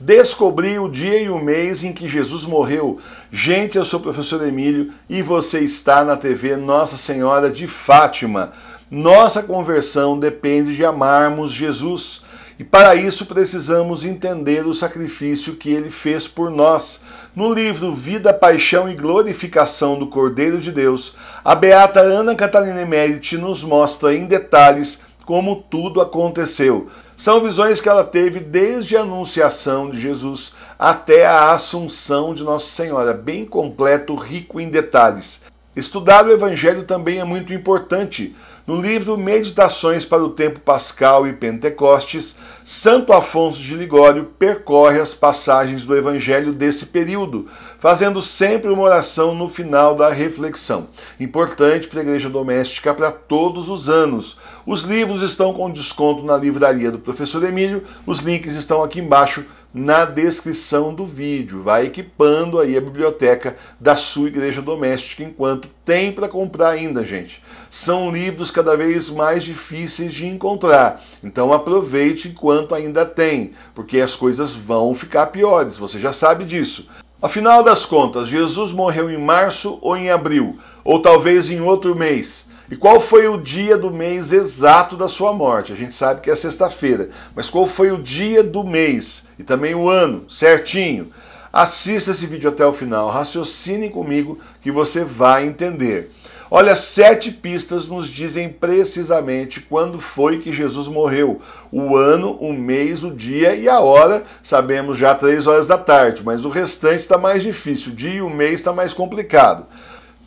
Descobri o dia e o mês em que Jesus morreu. Gente, eu sou o professor Emílio e você está na TV Nossa Senhora de Fátima. Nossa conversão depende de amarmos Jesus. E para isso precisamos entender o sacrifício que ele fez por nós. No livro Vida, Paixão e Glorificação do Cordeiro de Deus, a beata Ana Catarina Emeriti nos mostra em detalhes como tudo aconteceu. São visões que ela teve desde a anunciação de Jesus até a assunção de Nossa Senhora, bem completo, rico em detalhes. Estudar o Evangelho também é muito importante. No livro Meditações para o Tempo Pascal e Pentecostes, Santo Afonso de Ligório percorre as passagens do Evangelho desse período, fazendo sempre uma oração no final da reflexão. Importante para a Igreja Doméstica para todos os anos. Os livros estão com desconto na livraria do professor Emílio, os links estão aqui embaixo na descrição do vídeo. Vai equipando aí a biblioteca da sua igreja doméstica enquanto tem para comprar ainda, gente. São livros cada vez mais difíceis de encontrar. Então aproveite enquanto ainda tem, porque as coisas vão ficar piores, você já sabe disso. Afinal das contas, Jesus morreu em março ou em abril, ou talvez em outro mês. E qual foi o dia do mês exato da sua morte? A gente sabe que é sexta-feira, mas qual foi o dia do mês e também o ano certinho? Assista esse vídeo até o final, raciocine comigo que você vai entender. Olha, sete pistas nos dizem precisamente quando foi que Jesus morreu. O ano, o mês, o dia e a hora, sabemos já três horas da tarde, mas o restante está mais difícil. O dia e o mês está mais complicado.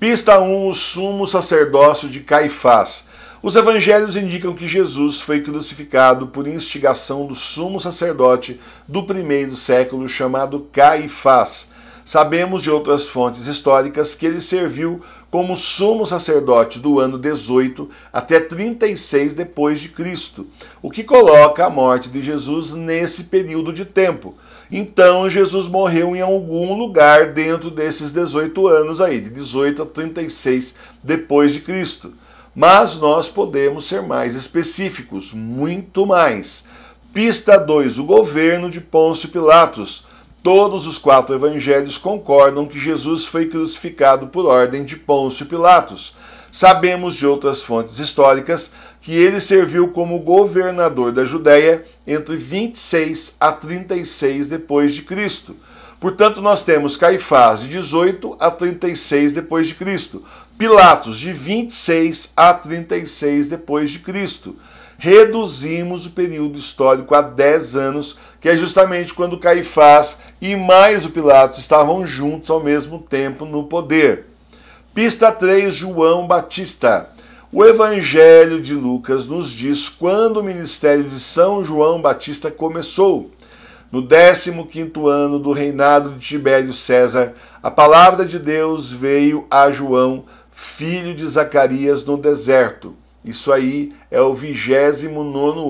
Pista 1, o sumo sacerdócio de Caifás. Os evangelhos indicam que Jesus foi crucificado por instigação do sumo sacerdote do primeiro século chamado Caifás. Sabemos de outras fontes históricas que ele serviu como sumo sacerdote do ano 18 até 36 depois de Cristo, o que coloca a morte de Jesus nesse período de tempo. Então Jesus morreu em algum lugar dentro desses 18 anos aí, de 18 a 36 depois de Cristo. Mas nós podemos ser mais específicos, muito mais. Pista 2, o governo de Pôncio Pilatos. Todos os quatro evangelhos concordam que Jesus foi crucificado por ordem de Pôncio Pilatos. Sabemos de outras fontes históricas que ele serviu como governador da Judéia entre 26 a 36 depois de Cristo. Portanto, nós temos Caifás de 18 a 36 depois de Cristo, Pilatos de 26 a 36 depois de Cristo. Reduzimos o período histórico a 10 anos, que é justamente quando Caifás e mais o Pilatos estavam juntos ao mesmo tempo no poder. Pista 3, João Batista. O Evangelho de Lucas nos diz quando o ministério de São João Batista começou. No 15 ano do reinado de Tibério César, a palavra de Deus veio a João, filho de Zacarias, no deserto. Isso aí é o 29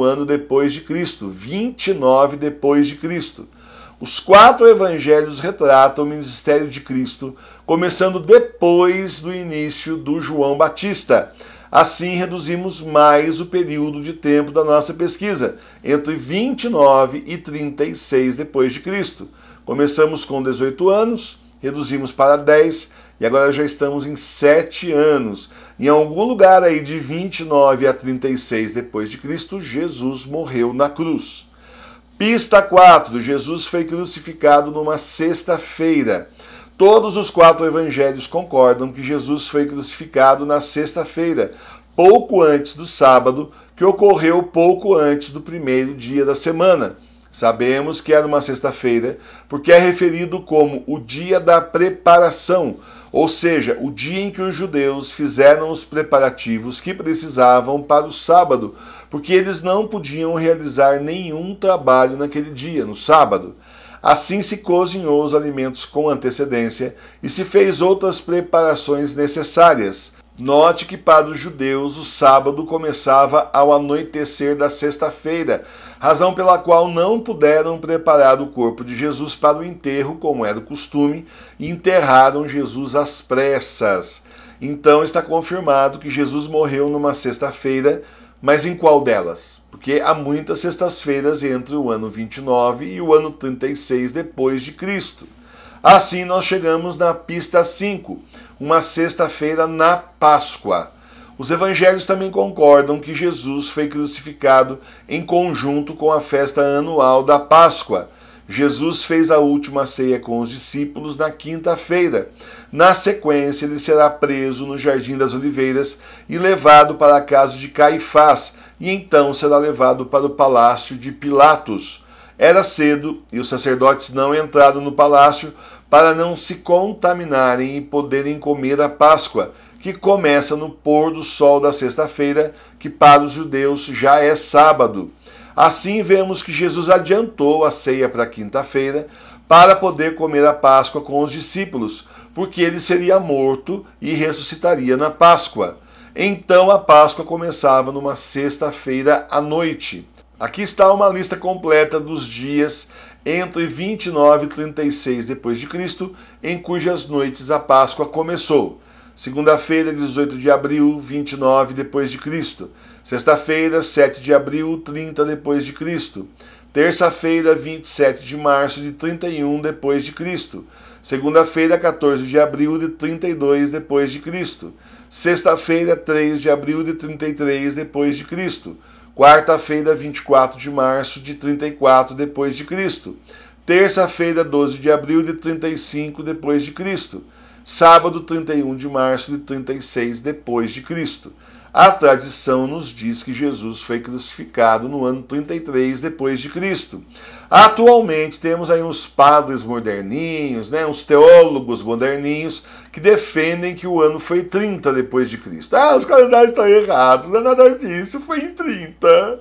ano depois de Cristo, 29 depois de Cristo. Os quatro evangelhos retratam o ministério de Cristo, começando depois do início do João Batista. Assim, reduzimos mais o período de tempo da nossa pesquisa, entre 29 e 36 depois de Cristo. Começamos com 18 anos, reduzimos para 10 e agora já estamos em 7 anos. Em algum lugar aí de 29 a 36 depois de Cristo, Jesus morreu na cruz. Pista 4: Jesus foi crucificado numa sexta-feira. Todos os quatro evangelhos concordam que Jesus foi crucificado na sexta-feira, pouco antes do sábado, que ocorreu pouco antes do primeiro dia da semana. Sabemos que era uma sexta-feira, porque é referido como o dia da preparação ou seja, o dia em que os judeus fizeram os preparativos que precisavam para o sábado, porque eles não podiam realizar nenhum trabalho naquele dia, no sábado. Assim se cozinhou os alimentos com antecedência e se fez outras preparações necessárias Note que para os judeus o sábado começava ao anoitecer da sexta-feira, razão pela qual não puderam preparar o corpo de Jesus para o enterro, como era o costume, e enterraram Jesus às pressas. Então está confirmado que Jesus morreu numa sexta-feira, mas em qual delas? Porque há muitas sextas-feiras entre o ano 29 e o ano 36 depois de Cristo. Assim nós chegamos na pista 5, uma sexta-feira na Páscoa. Os evangelhos também concordam que Jesus foi crucificado em conjunto com a festa anual da Páscoa. Jesus fez a última ceia com os discípulos na quinta-feira. Na sequência, ele será preso no Jardim das Oliveiras e levado para a casa de Caifás, e então será levado para o palácio de Pilatos. Era cedo e os sacerdotes não entraram no palácio para não se contaminarem e poderem comer a Páscoa, que começa no pôr do sol da sexta-feira, que para os judeus já é sábado. Assim vemos que Jesus adiantou a ceia para quinta-feira para poder comer a Páscoa com os discípulos, porque ele seria morto e ressuscitaria na Páscoa. Então a Páscoa começava numa sexta-feira à noite. Aqui está uma lista completa dos dias entre 29 e 36 depois de Cristo, em cujas noites a Páscoa começou. Segunda-feira, 18 de abril, 29 depois de Cristo. Sexta-feira, 7 de abril, 30 depois de Cristo. Terça-feira, 27 de março de 31 depois de Cristo. Segunda-feira, 14 de abril de 32 depois de Cristo. Sexta-feira, 3 de abril de 33 depois de Cristo Quarta-feira, 24 de março de 34 depois de Cristo. Terça-feira, 12 de abril de 35 depois de Cristo. Sábado, 31 de março de 36 depois de Cristo. A tradição nos diz que Jesus foi crucificado no ano 33 depois de Cristo. Atualmente temos aí uns padres moderninhos, né, uns teólogos moderninhos que defendem que o ano foi 30 depois de Cristo. Ah, os calendários estão errados, não é nada disso, foi em 30.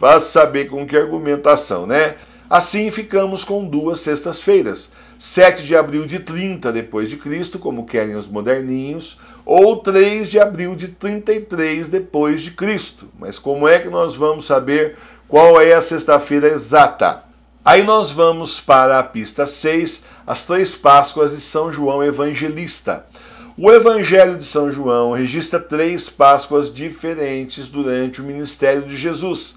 Vá saber com que argumentação, né? Assim ficamos com duas sextas-feiras, 7 de abril de 30 depois de Cristo, como querem os moderninhos, ou 3 de abril de 33 depois de Cristo. Mas como é que nós vamos saber qual é a sexta-feira exata? Aí nós vamos para a pista 6, as três Páscoas de São João Evangelista. O Evangelho de São João registra três Páscoas diferentes durante o ministério de Jesus.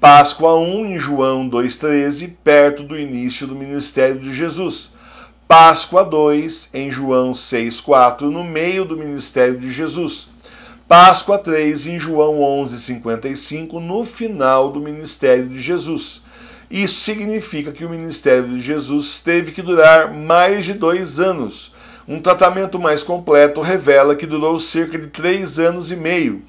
Páscoa 1 em João 2,13, perto do início do ministério de Jesus. Páscoa 2, em João 4, no meio do ministério de Jesus. Páscoa 3, em João 55, no final do ministério de Jesus. Isso significa que o ministério de Jesus teve que durar mais de dois anos. Um tratamento mais completo revela que durou cerca de três anos e meio.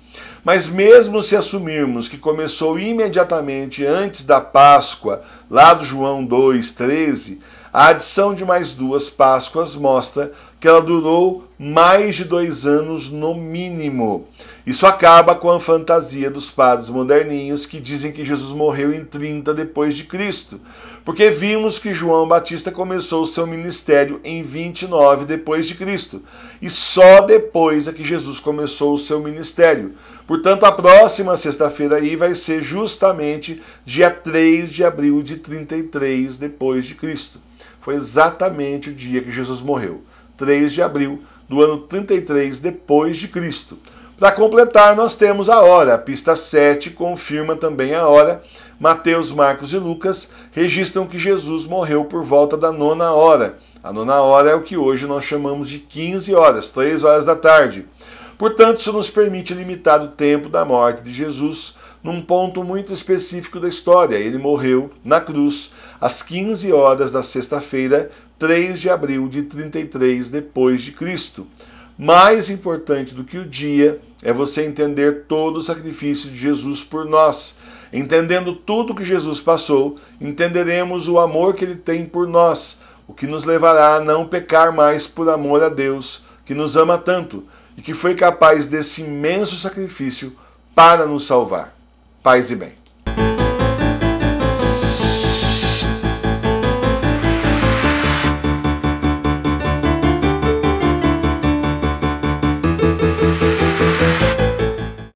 Mas, mesmo se assumirmos que começou imediatamente antes da Páscoa, lá do João 13, a adição de mais duas Páscoas mostra que ela durou mais de dois anos no mínimo. Isso acaba com a fantasia dos padres moderninhos que dizem que Jesus morreu em 30 depois de Cristo, porque vimos que João Batista começou o seu ministério em 29 depois de Cristo, e só depois é que Jesus começou o seu ministério. Portanto, a próxima sexta-feira aí vai ser justamente dia 3 de abril de 33 depois de Cristo foi exatamente o dia que Jesus morreu, 3 de abril do ano 33 depois de Cristo. Para completar, nós temos a hora. A pista 7 confirma também a hora. Mateus, Marcos e Lucas registram que Jesus morreu por volta da nona hora. A nona hora é o que hoje nós chamamos de 15 horas, 3 horas da tarde. Portanto, isso nos permite limitar o tempo da morte de Jesus num ponto muito específico da história. Ele morreu na cruz às 15 horas da sexta-feira, 3 de abril de 33 depois de Cristo. Mais importante do que o dia é você entender todo o sacrifício de Jesus por nós. Entendendo tudo que Jesus passou, entenderemos o amor que ele tem por nós, o que nos levará a não pecar mais por amor a Deus, que nos ama tanto e que foi capaz desse imenso sacrifício para nos salvar. Paz e bem.